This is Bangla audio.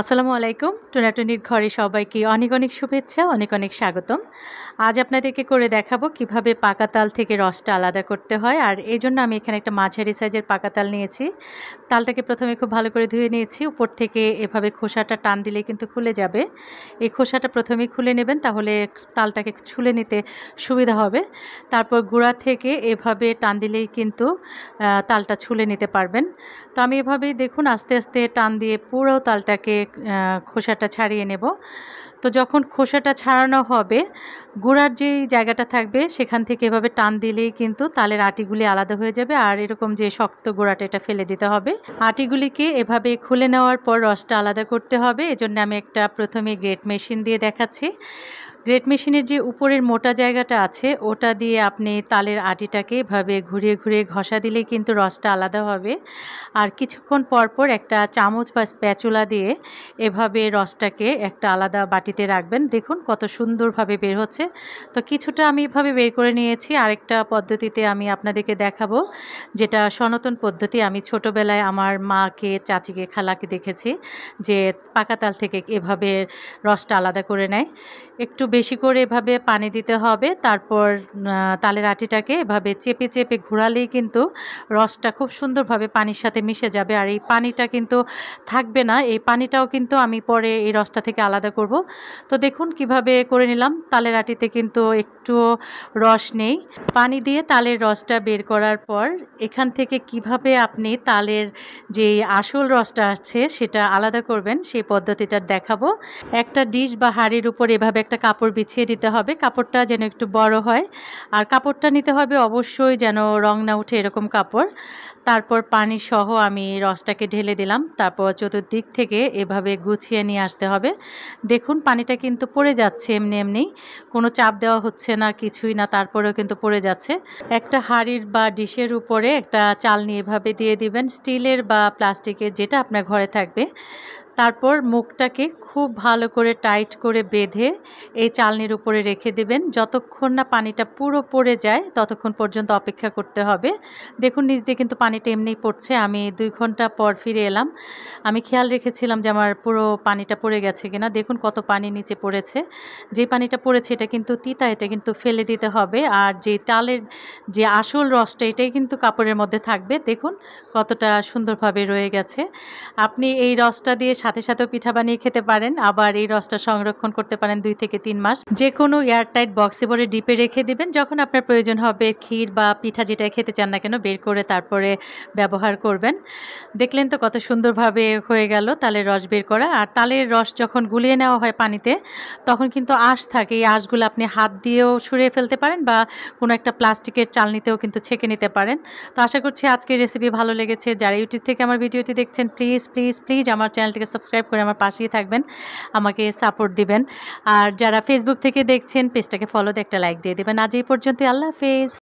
আসসালামু আলাইকুম টোনাটুনির ঘরে সবাইকে অনেক অনেক শুভেচ্ছা অনেক অনেক স্বাগতম আজ আপনাদেরকে করে দেখাবো কিভাবে পাকাতাল থেকে রসটা আলাদা করতে হয় আর এই জন্য আমি এখানে একটা মাঝারি সাইজের পাকাতাল নিয়েছি তালটাকে প্রথমে খুব ভালো করে ধুয়ে নিয়েছি উপর থেকে এভাবে খোসাটা টান দিলে কিন্তু খুলে যাবে এই খোসাটা প্রথমে খুলে নেবেন তাহলে তালটাকে ছুলে নিতে সুবিধা হবে তারপর গুঁড়া থেকে এভাবে টান দিলেই কিন্তু তালটা ছুলে নিতে পারবেন তো আমি এভাবেই দেখুন আস্তে আস্তে টান দিয়ে পুরো তালটাকে খোসাটা ছাড়িয়ে নেব তো যখন খোসাটা ছাড়ানো হবে গোড়ার যে জায়গাটা থাকবে সেখান থেকে এভাবে টান দিলেই কিন্তু তালের আটিগুলি আলাদা হয়ে যাবে আর এরকম যে শক্ত গোড়াটা এটা ফেলে দিতে হবে আটিগুলিকে এভাবে খুলে নেওয়ার পর রসটা আলাদা করতে হবে এজন্য আমি একটা প্রথমে গ্রেট মেশিন দিয়ে দেখাচ্ছি গ্রেট মেশিনের যে উপরের মোটা জায়গাটা আছে ওটা দিয়ে আপনি তালের আটিটাকে এভাবে ঘুরিয়ে ঘুরিয়ে ঘষা দিলে কিন্তু রসটা আলাদা হবে আর কিছুক্ষণ পরপর একটা চামচ বা স্প্যাচুলা দিয়ে এভাবে রসটাকে একটা আলাদা বাটিতে রাখবেন দেখুন কত সুন্দরভাবে বের হচ্ছে তো কিছুটা আমি এভাবে বের করে নিয়েছি আরেকটা পদ্ধতিতে আমি আপনাদেরকে দেখাবো যেটা সনাতন পদ্ধতি আমি ছোটোবেলায় আমার মাকে চাচিকে খালাকে দেখেছি যে পাকা তাল থেকে এভাবে রসটা আলাদা করে নেয় একটু বেশি করে এভাবে পানি দিতে হবে তারপর তালের আটিটাকে এভাবে চেপে চেপে ঘোরালেই কিন্তু রসটা খুব সুন্দরভাবে পানির সাথে মিশে যাবে আর এই পানিটা কিন্তু থাকবে না এই পানিটাও কিন্তু আমি পরে এই রসটা থেকে আলাদা করব তো দেখুন কিভাবে করে নিলাম তালের আটিতে কিন্তু একটুও রস নেই পানি দিয়ে তালের রসটা বের করার পর এখান থেকে কিভাবে আপনি তালের যে আসল রসটা আছে সেটা আলাদা করবেন সেই পদ্ধতিটা দেখাবো একটা ডিশ বা হাড়ির উপর এভাবে একটা কাপড় কাপড় বিছিয়ে দিতে হবে কাপড়টা যেন একটু বড় হয় আর কাপড়টা নিতে হবে অবশ্যই যেন রং না উঠে এরকম কাপড় তারপর পানি সহ আমি রসটাকে ঢেলে দিলাম তারপর চতুর্দিক থেকে এভাবে গুছিয়ে নিয়ে আসতে হবে দেখুন পানিটা কিন্তু পড়ে যাচ্ছে এমনি এমনি কোনো চাপ দেওয়া হচ্ছে না কিছুই না তারপরেও কিন্তু পড়ে যাচ্ছে একটা হাড়ির বা ডিশের উপরে একটা চাল নিয়ে এভাবে দিয়ে দিবেন স্টিলের বা প্লাস্টিকের যেটা আপনার ঘরে থাকবে তারপর মুখটাকে খুব ভালো করে টাইট করে বেঁধে এই চালনির উপরে রেখে দেবেন যতক্ষণ না পানিটা পুরো পড়ে যায় ততক্ষণ পর্যন্ত অপেক্ষা করতে হবে দেখুন নিজ দিয়ে কিন্তু পানিটা এমনিই পড়ছে আমি দুই ঘন্টা পর ফিরে এলাম আমি খেয়াল রেখেছিলাম যে আমার পুরো পানিটা পড়ে গেছে কিনা দেখুন কত পানি নিচে পড়েছে যে পানিটা পড়েছে এটা কিন্তু তিতা এটা কিন্তু ফেলে দিতে হবে আর যে তালের যে আসল রসটা এটাই কিন্তু কাপড়ের মধ্যে থাকবে দেখুন কতটা সুন্দরভাবে রয়ে গেছে আপনি এই রসটা দিয়ে সাথে সাথেও পিঠা বানিয়ে খেতে পারেন আবার এই রসটা সংরক্ষণ করতে পারেন দুই থেকে তিন মাস যে কোনো এয়ারটাইট বক্সে ভরে ডিপে রেখে দিবেন যখন আপনার প্রয়োজন হবে ক্ষীর বা পিঠা যেটা খেতে চান না কেন বের করে তারপরে ব্যবহার করবেন দেখলেন তো কত সুন্দরভাবে হয়ে গেল তালের রস বের করা আর তালের রস যখন গুলিয়ে নেওয়া হয় পানিতে তখন কিন্তু আঁশ থাকে এই আঁশগুলো আপনি হাত দিয়েও সরিয়ে ফেলতে পারেন বা কোনো একটা প্লাস্টিকের চালনিতেও কিন্তু ছেঁকে নিতে পারেন তো আশা করছি আজকের রেসিপি ভালো লেগেছে যারা ইউটিউব থেকে আমার ভিডিওটি দেখছেন প্লিজ প্লিজ প্লিজ আমার চ্যানেলটিকে সাবস্ক্রাইব করে আমার পাশেই থাকবেন আমাকে সাপোর্ট দিবেন আর যারা ফেসবুক থেকে দেখছেন পেজটাকে দিয়ে একটা লাইক দিয়ে দেবেন আজ এই পর্যন্ত আল্লাহ হাফেজ